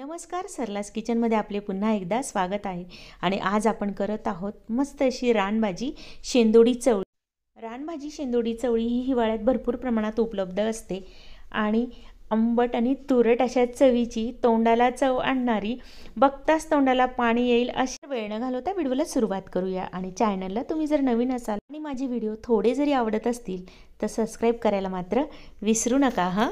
नमस्कार सरलास किचनमध्ये आपले पुन्हा एकदा स्वागत आहे आणि आज आपण करत आहोत मस्त अशी रानभाजी शेंदोडी चवळी रानभाजी शेंदोडी चवळी ही हिवाळ्यात भरपूर प्रमाणात उपलब्ध असते आणि आंबट आणि तुरट अशा चवीची तोंडाला चव आणणारी बघताच तोंडाला पाणी येईल अशी वेळ न घालवता व्हिडिओला सुरुवात करूया आणि चॅनलला तुम्ही जर नवीन असाल आणि माझे व्हिडिओ थोडे जरी आवडत असतील तर सबस्क्राईब करायला मात्र विसरू नका हां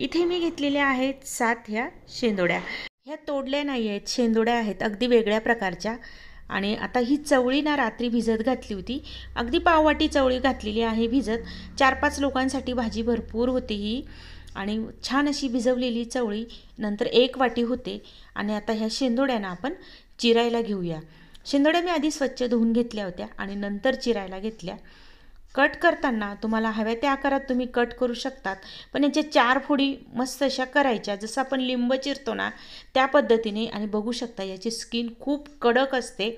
इथे मी घेतलेल्या आहेत सात ह्या शेंदोड्या ह्या तोडल्या नाही आहेत शेंदोड्या आहेत अगदी वेगळ्या प्रकारच्या आणि आता ही चवळी ना रात्री भिजत घातली होती अगदी पाववाटी चवळी घातलेली आहे भिजत चार पाच लोकांसाठी भाजी भरपूर होती ही आणि छान अशी भिजवलेली चवळी नंतर एक वाटी होते आणि आता ह्या शेंदोड्यांना आपण चिरायला घेऊया शेंदोड्या मी आधी स्वच्छ धुवून घेतल्या होत्या आणि नंतर चिरायला घेतल्या कट करताना तुम्हाला हव्या त्या आकारात तुम्ही कट करू शकतात पण याच्या चार फोडी मस्त अशा करायच्या जसं आपण लिंब चिरतो ना त्या पद्धतीने आणि बघू शकता याची स्किन खूप कडक असते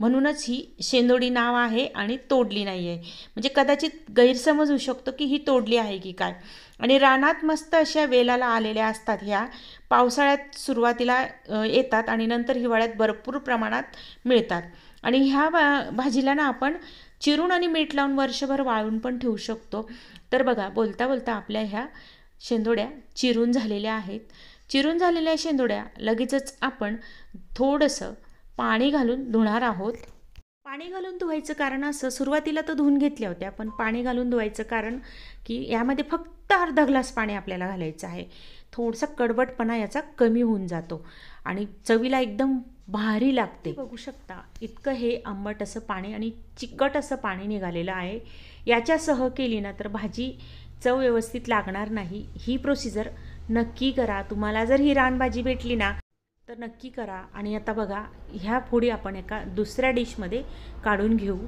म्हणूनच ही शेंदोडी नाव आहे आणि तोडली नाही आहे म्हणजे कदाचित गैरसमज होऊ शकतो की ही तोडली आहे की काय आणि रानात मस्त अशा वेलाला आलेल्या असतात ह्या पावसाळ्यात सुरुवातीला येतात आणि नंतर हिवाळ्यात भरपूर प्रमाणात मिळतात आणि ह्या भाजीला ना आपण चिरून आणि मीठ लावून वर्षभर वाळून पण ठेवू शकतो तर बघा बोलता बोलता आपल्या ह्या शेंदोड्या चिरून झालेल्या आहेत चिरून झालेल्या शेंदोड्या लगेचच आपण थोडंसं पाणी घालून धुणार आहोत पाणी घालून धुवायचं कारण असं सुरुवातीला तर धुवून घेतल्या होत्या पण पाणी घालून धुवायचं कारण की यामध्ये फक्त अर्धा ग्लास पाणी आपल्याला घालायचं आहे थोडासा कडवटपणा याचा कमी होऊन जातो आणि चवीला एकदम भारी लागते बघू शकता इतकं हे आंबट असं पाणी आणि चिकट असं पाणी निघालेलं आहे याच्यासह केली ना तर भाजी चव व्यवस्थित लागणार नाही ही प्रोसिजर नक्की करा तुम्हाला जर ही रानभाजी भेटली ना तर नक्की करा आणि आता बघा ह्या फोडी आपण एका दुसऱ्या डिशमध्ये काढून घेऊ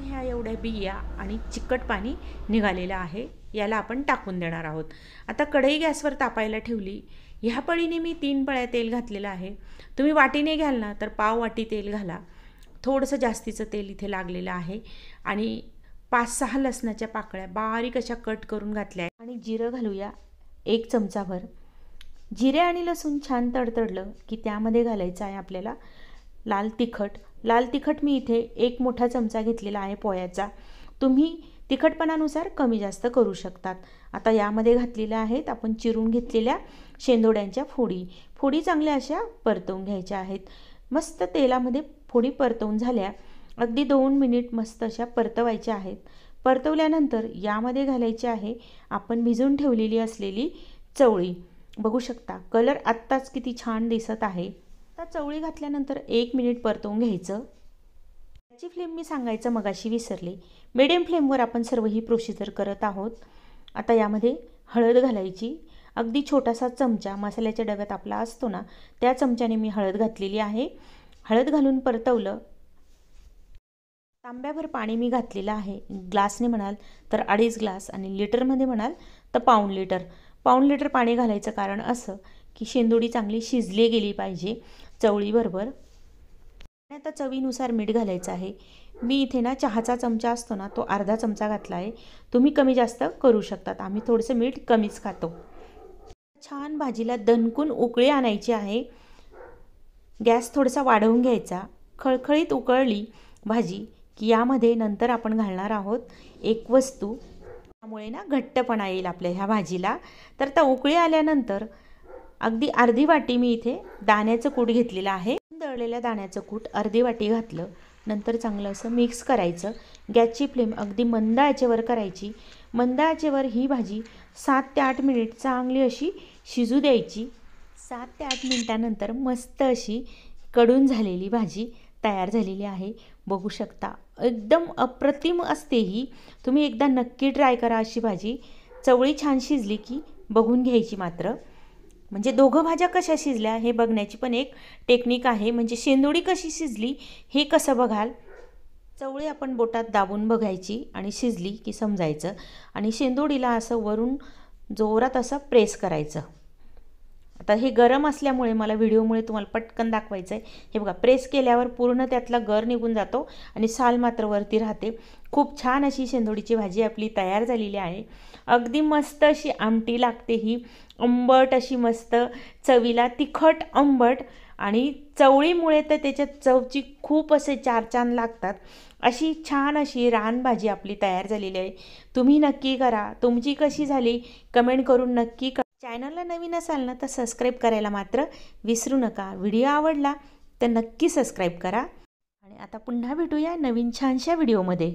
ह्या एवढ्या बिया आणि चिकट पाणी निघालेलं आहे याला आपण टाकून देणार आहोत आता कढई गॅसवर तापायला ठेवली ह्या पळीने मी तीन पळ्या तेल घातलेलं आहे तुम्ही वाटीने घ्याल ना तर पाव वाटी तेल घाला थोडंसं जास्तीचं तेल इथे लागलेलं आहे आणि पाच सहा लसणाच्या पाकळ्या बारीक अशा कट करून घातल्या आणि जिरं घालूया एक चमचाभर जिरे आणि लसूण छान तडतडलं की त्यामध्ये घालायचं आहे आपल्याला लाल तिखट लाल तिखट मी इथे एक मोठा चमचा घेतलेला आहे पोह्याचा तुम्ही तिखटपणानुसार कमी जास्त करू शकतात आता यामध्ये घातलेल्या आहेत आपण चिरून घेतलेल्या शेंदोड्यांच्या फोडी फोडी चांगल्या अशा परतवून घ्यायच्या आहेत मस्त तेलामध्ये फोडी परतवून झाल्या अगदी दोन मिनिट मस्त अशा परतवायच्या आहेत परतवल्यानंतर यामध्ये घालायचे आहे आपण भिजून ठेवलेली असलेली चवळी बघू शकता कलर आत्ताच किती छान दिसत आहे आता चवळी घातल्यानंतर एक मिनिट परतवून घ्यायचं त्याची फ्लेम मी सांगायचं मगाशी विसरले मिडियम फ्लेमवर आपण सर्व ही प्रोसिजर करत आहोत आता यामध्ये हळद घालायची अगदी छोटासा चमचा मसाल्याच्या डब्यात आपला असतो ना त्या चमच्याने मी हळद घातलेली आहे हळद घालून परतवलं तांब्याभर पाणी मी घातलेलं आहे ग्लासने म्हणाल तर अडीच ग्लास आणि लिटरमध्ये म्हणाल तर पाऊण लिटर पाऊण लिटर पाणी घालायचं कारण असं की शेंदोडी चांगली शिजली गेली पाहिजे चवळीबरोबर आता चवीनुसार मीठ घालायचं आहे मी इथे ना चहाचा चमचा असतो ना तो अर्धा चमचा घातला आहे तुम्ही कमी जास्त करू शकतात आम्ही थोडंसं मीठ कमीच खातो छान भाजीला दणकून उकळी आणायची आहे गॅस थोडासा वाढवून घ्यायचा खळखळीत उकळली भाजी की यामध्ये नंतर आपण घालणार आहोत एक वस्तू त्यामुळे ना घट्टपणा येईल आपल्या ह्या भाजीला तर त्या उकळी आल्यानंतर अगदी अर्धी वाटी मी इथे दाण्याचं कूट घेतलेलं आहे दळलेल्या दाण्याचं कूट अर्धी वाटी घातलं नंतर चांगलं असं मिक्स करायचं गॅसची फ्लेम अगदी मंद आचेवर करायची मंद आचेवर ही भाजी सात ते आठ मिनिट चांगली अशी शिजू द्यायची सात ते आठ मिनिटानंतर मस्त अशी कडून झालेली भाजी तयार झालेली आहे बघू शकता एकदम अप्रतिम असते ही तुम्ही एकदा नक्की ट्राय करा अशी भाजी चवळी छान शिजली की बघून घ्यायची मात्र म्हणजे दोघं भाज्या कशा शिजल्या हे बघण्याची पण एक टेक्निक आहे म्हणजे शेंदोडी कशी शिजली हे कसं बघाल चवळी आपण बोटात दाबून बघायची आणि शिजली की समजायचं आणि शेंदोडीला असं वरून जोरात असं प्रेस करायचं आता हे गरम असल्यामुळे मला व्हिडिओमुळे तुम्हाला पटकन दाखवायचं आहे हे बघा प्रेस केल्यावर पूर्ण त्यातला गर निघून जातो आणि साल मात्र वरती राहते खूप छान अशी शेंदोडीची भाजी आपली तयार झालेली आहे अगदी मस्त अशी आमटी लागते ही आंबट अशी मस्त चवीला तिखट आंबट आणि चवळीमुळे तर त्याच्यात चवची खूप असे चार चान लागतात अशी छान अशी रानभाजी आपली तयार झालेली आहे तुम्ही नक्की करा तुमची कशी झाली कमेंट करून नक्की कळ चॅनलला नवीन असाल ना तर सबस्क्राईब करायला मात्र विसरू नका व्हिडिओ आवडला तर नक्की सबस्क्राईब करा आणि आता पुन्हा भेटूया नवीन छानशा व्हिडिओमध्ये